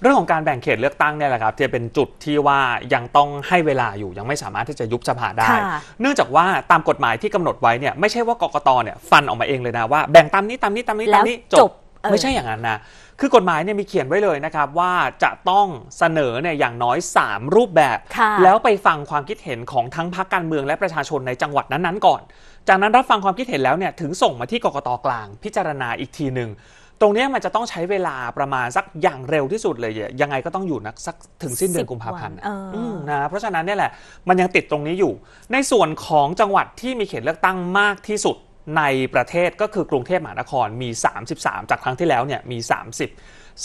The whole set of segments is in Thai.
เรื่องของการแบ่ง เขตเลือกตั้งเนี่ยแหละครับจะเป็นจุดที่ว่ายังต้องให้เวลาอยู่ยังไม่สามารถที่จะยุบสภาได้ เนื่องจากว่าตามกฎหมายที่กำหนดไว้เนี่ยไม่ใช่ว่ากกตเนี่ยฟันออกมาเองเลยนะว่าแบ่งตามนี้ตามนี้ตามนี้ตามนี้ จบไม่ใช่อย่างนั้นนะคือกฎหมายเนี่ยมีเขียนไว้เลยนะครับ ว่าจะต้องเสนอเนี่ยอย่างน้อย 3 รูปแบบ แล้วไปฟังความคิดเห็นของทั้งพรรคการเมืองและประชาชนในจังหวัดนั้นๆก่อน จากนั้นรับฟังความคิดเห็นแล้วเนี่ยถึงส่งมาที่กกตกลางพิจารณาอีกทีหนึ่งตรงนี้มันจะต้องใช้เวลาประมาณสักอย่างเร็วที่สุดเลย ยังไงก็ต้องอยู่นักสักถึงสิ้นเดือนกุมภาพันธ์นะเพราะฉะนั้นเนี่ยแหละ มันยังติดตรงนี้อยู่ ในส่วนของจังหวัดที่มีเขตเลือกตั้งมากที่สุดในประเทศก็คือกรุงเทพมหานครมี 33 จากครั้งที่แล้วเนี่ยมี30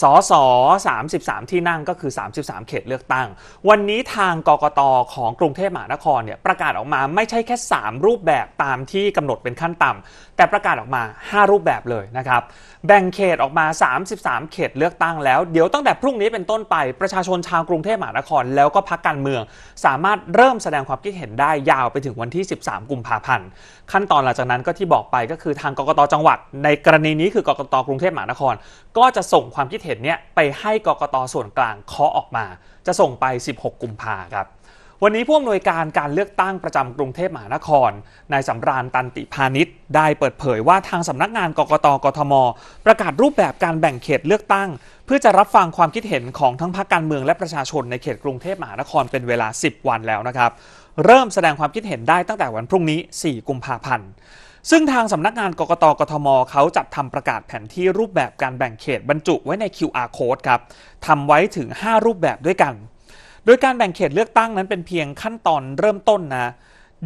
สสอ33ที่นั่งก็คือ 33 เขตเลือกตั้งวันนี้ทางกกตอของกรุงเทพมหานครเนี่ยประกาศออกมาไม่ใช่แค่3รูปแบบตามที่กำหนดเป็นขั้นต่ำแต่ประกาศออกมา 5 รูปแบบเลยนะครับ แบ่งเขตออกมา 33 เขตเลือกตั้งแล้วเดี๋ยวตั้งแต่พรุ่งนี้เป็นต้นไปประชาชนชาวกรุงเทพมหานครแล้วก็พักการเมือง สามารถเริ่มแสดงความคิดเห็นได้ยาวไปถึงวันที่ 13กุมภาพันธ์ ขั้นตอนหลังจากนั้นก็ที่บอกไปก็คือทางกกตจังหวัด ในกรณีนี้คือกกตกรุงเทพมหานคร ก็จะส่งความคิดเห็นเนี้ยไปให้กกตส่วนกลางเคาะออกมา จะส่งไป 16กุมภาครับวันนี้ผู้อำนวยการการเลือกตั้งประจำกรุงเทพมหานคร นายสำราญตันติพาณิชย์ ได้เปิดเผยว่าทางสำนักงานกกตกทม ประกาศรูปแบบการแบ่งเขตเลือกตั้ง เพื่อจะรับฟังความคิดเห็นของทั้งพรรคการเมืองและประชาชนในเขตกรุงเทพมหานครเป็นเวลา 10 วันแล้วนะครับ เริ่มแสดงความคิดเห็นได้ตั้งแต่วันพรุ่งนี้ 4 กุมภาพันธ์ซึ่งทางสำนักงานกกตกทม เขาจัดทำประกาศแผนที่รูปแบบการแบ่งเขตบรรจุไว้ใน QR code ครับทำไว้ถึง 5 รูปแบบด้วยกันโดยการแบ่งเขตเลือกตั้งนั้นเป็นเพียงขั้นตอนเริ่มต้นนะ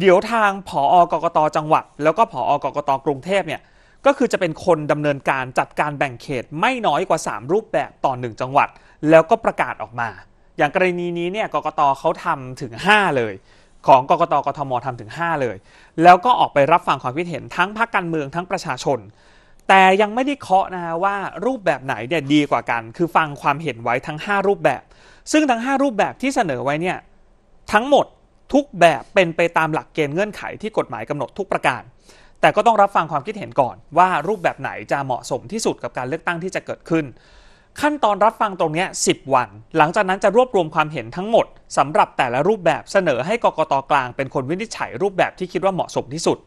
เดี๋ยวทางผออกกตจังหวัด แล้วก็ผอกกตกรุงเทพเนี่ยก็คือจะเป็นคนดำเนินการจัดการแบ่งเขตไม่น้อยกว่า 3 รูปแบบต่อ1จังหวัดแล้วก็ประกาศออกมา อย่างกรณีนี้เนี่ยกกตเขาทำถึง 5 เลย ของกกตกทมทำถึง5เลยแล้วก็ออกไปรับฟังความคิดเห็นทั้งพรรคการเมืองทั้งประชาชน แต่ยังไม่ได้เคาะนะฮะว่ารูปแบบไหนเนี่ยดีกว่ากัน คือฟังความเห็นไว้ทั้ง5รูปแบบซึ่งทั้ง 5 รูปแบบที่เสนอไว้เนี่ยทั้งหมดทุกแบบเป็นไปตามหลักเกณฑ์เงื่อนไขที่กฎหมายกำหนดทุกประการ แต่ก็ต้องรับฟังความคิดเห็นก่อน ว่ารูปแบบไหนจะเหมาะสมที่สุดกับการเลือกตั้งที่จะเกิดขึ้น ขั้นตอนรับฟังตรงนี้10 วัน หลังจากนั้นจะรวบรวมความเห็นทั้งหมด สำหรับแต่ละรูปแบบเสนอให้กกตกลาง เป็นคนวินิจฉัยรูปแบบที่คิดว่าเหมาะสมที่สุด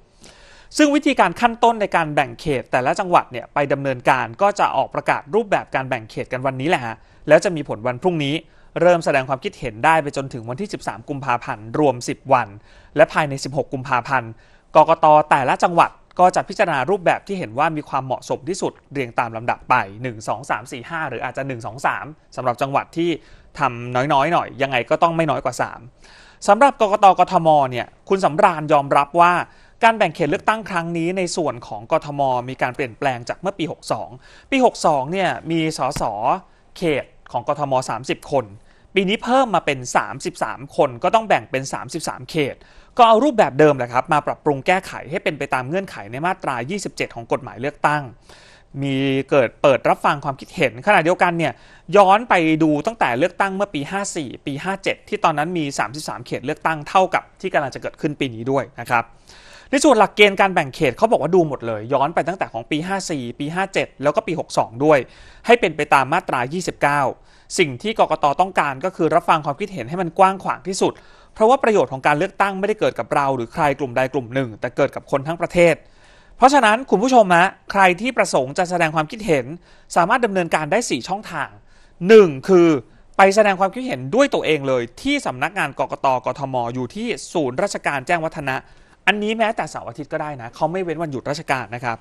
ซึ่งวิธีการขั้นต้นในการแบ่งเขตแต่ละจังหวัดเนี่ยไปดำเนินการก็จะออกประกาศรูปแบบการแบ่งเขตกันวันนี้แหละฮะแล้วจะมีผลวันพรุ่งนี้เริ่มแสดงความคิดเห็นได้ไปจนถึงวันที่ 13 กุมภาพันธ์ รวม 10 วัน และภายใน 16 กุมภาพันธ์กกตแต่ละจังหวัดก็จะพิจารณารูปแบบที่เห็นว่ามีความเหมาะสมที่สุดเรียงตามลำดับไป 1 2 3 4 5 หรืออาจจะ1 2 3 สำหรับจังหวัดที่ทำน้อยๆหน่อยยังไงก็ต้องไม่น้อยกว่า 3 สำหรับกกตกทมเนี่ยคุณสำรานยอมรับว่าการแบ่งเขตเลือกตั้งครั้งนี้ ในส่วนของกทม มีการเปลี่ยนแปลงจากเมื่อปี 62 ปี 62เนี่ยมีสสเขตของกทม 30 คน ปีนี้เพิ่มมาเป็น 33 คน ก็ต้องแบ่งเป็น 33 เขต ก็เอารูปแบบเดิมแหละครับมาปรับปรุงแก้ไขให้เป็นไปตามเงื่อนไขในมาตรา 27 ของกฎหมายเลือกตั้ง มีเกิดเปิดรับฟังความคิดเห็นขณะเดียวกันเนี่ยย้อนไปดูตั้งแต่เลือกตั้งเมื่อปี 54 ปี 57 ที่ตอนนั้นมี 33 เขตเลือกตั้งเท่ากับที่กำลังจะเกิดขึ้นปีนี้ด้วยนะครับในส่วนหลักเกณฑ์การแบ่งเขตเขาบอกว่าดูหมดเลย ย้อนไปตั้งแต่ของปี 54 ปี 57 แล้วก็ปี 62 ด้วย ให้เป็นไปตามมาตรา 29 สิ่งที่กกตต้องการก็คือรับฟังความคิดเห็นให้มันกว้างขวางที่สุด เพราะว่าประโยชน์ของการเลือกตั้งไม่ได้เกิดกับเรา หรือใครกลุ่มใดกลุ่มหนึ่งแต่เกิดกับคนทั้งประเทศ เพราะฉะนั้นคุณผู้ชมนะใครที่ประสงค์จะแสดงความคิดเห็นสามารถดำเนินการได้4ช่องทาง 1. คือไปแสดงความคิดเห็นด้วยตัวเองเลย ที่สำนักงานกกตกทมอยู่ที่ศูนย์ราชการแจ้งวัฒนะอันนี้แม้แต่เสาร์อาทิตย์ก็ได้นะเขาไม่เว้นวันหยุดราชการนะครับ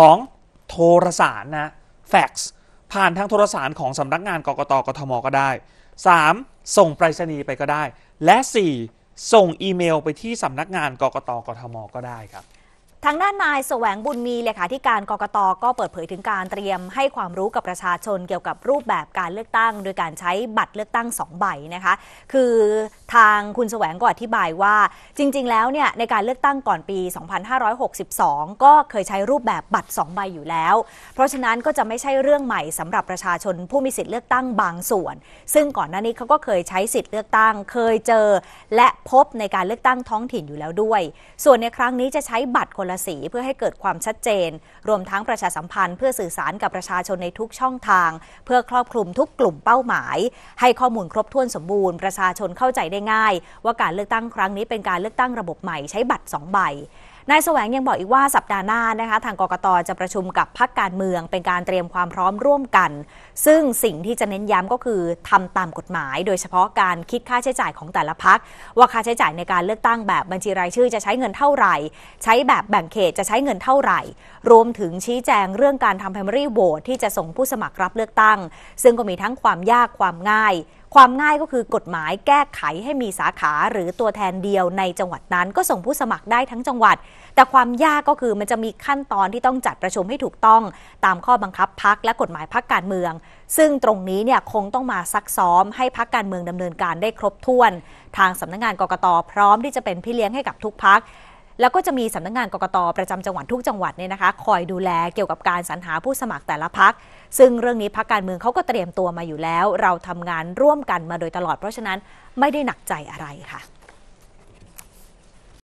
2. โทรสารนะแฟกซ์ผ่านทางโทรสารของสำนักงานกกตกทมก็ได้ 3. ส่งไปรษณีย์ไปก็ได้ และ 4. ส่งอีเมลไปที่สำนักงานกกตกทมก็ได้ครับทางด้าน นายแสวงบุญมีเลขาธิการกรกตก็เปิดเผยถึงการเตรียมให้ความรู้กับประชาชนเกี่ยวกับรูปแบบการเลือกตั้ง โดยการใช้บัตรเลือกตั้ง 2 ใบนะคะคือทางคุณแสวงก็อธิบายว่า จริงๆ แล้วเนี่ยในการเลือกตั้งก่อนปี 2562 ก็เคยใช้รูปแบบบัตร2ใบอยู่แล้ว เพราะฉะนั้นก็จะไม่ใช่เรื่องใหม่สำหรับประชาชนผู้มีสิทธิ์เลือกตั้งบางส่วน ซึ่งก่อนหน้านี้เขาก็เคยใช้สิทธิ์เลือกตั้งเคยเจอ และพบในการเลือกตั้งท้องถิ่นอยู่แล้วด้วย ส่วนในครั้งนี้จะใช้บัตรคนละละสีเพื่อให้เกิดความชัดเจน รวมทั้งประชาสัมพันธ์เพื่อสื่อสารกับประชาชนในทุกช่องทาง เพื่อครอบคลุมทุกกลุ่มเป้าหมาย ให้ข้อมูลครบถ้วนสมบูรณ์ประชาชนเข้าใจได้ง่าย ว่าการเลือกตั้งครั้งนี้เป็นการเลือกตั้งระบบใหม่ใช้บัตร 2 ใบนายแสวงยังบอกอีกว่าสัปดาห์หน้านะคะ ทางกกตจะประชุมกับพักการเมืองเป็นการเตรียมความพร้อมร่วมกัน ซึ่งสิ่งที่จะเน้นย้ำก็คือทำตามกฎหมาย โดยเฉพาะการคิดค่าใช้จ่ายของแต่ละพัก ว่าค่าใช้จ่ายในการเลือกตั้งแบบบัญชีรายชื่อจะใช้เงินเท่าไหร่ ใช้แบบแบ่งเขตจะใช้เงินเท่าไหร่ รวมถึงชี้แจงเรื่องการทำ primary vote ที่จะส่งผู้สมัครรับเลือกตั้ง ซึ่งก็มีทั้งความยากความง่ายความง่ายก็คือกฎหมายแก้ไขให้มีสาขาหรือตัวแทนเดียวในจังหวัดนั้นก็ส่งผู้สมัครได้ทั้งจังหวัด แต่ความยากก็คือมันจะมีขั้นตอนที่ต้องจัดประชุมให้ถูกต้องตามข้อบังคับพักและกฎหมายพักการเมือง ซึ่งตรงนี้เนี่ยคงต้องมาซักซ้อมให้พักการเมืองดำเนินการได้ครบถ้วน ทางสำนักงงานกกตพร้อมที่จะเป็นพี่เลี้ยงให้กับทุกพักแล้วก็จะมีสำนักงงานกกตประจำจังหวัดทุกจังหวัดเนี่ยนะคะคอยดูแลเกี่ยวกับการสรรหาผู้สมัครแต่ละพัก ซึ่งเรื่องนี้พักการเมืองเขาก็เตรียมตัวมาอยู่แล้ว เราทำงานร่วมกันมาโดยตลอดเพราะฉะนั้นไม่ได้หนักใจอะไรค่ะ